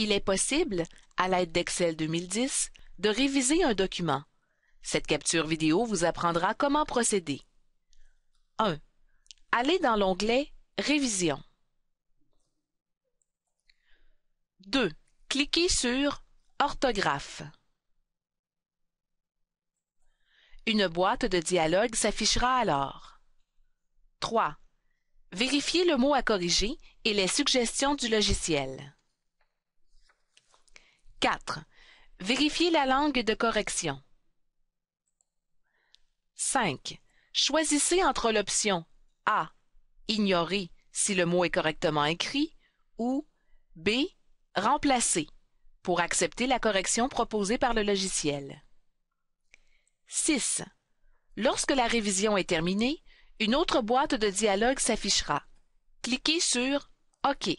Il est possible, à l'aide d'Excel 2010, de réviser un document. Cette capture vidéo vous apprendra comment procéder. 1. Allez dans l'onglet Révision. 2. Cliquez sur Orthographe. Une boîte de dialogue s'affichera alors. 3. Vérifiez le mot à corriger et les suggestions du logiciel. 4. Vérifiez la langue de correction. 5. Choisissez entre l'option A. Ignorer si le mot est correctement écrit ou B. Remplacer pour accepter la correction proposée par le logiciel. 6. Lorsque la révision est terminée, une autre boîte de dialogue s'affichera. Cliquez sur OK.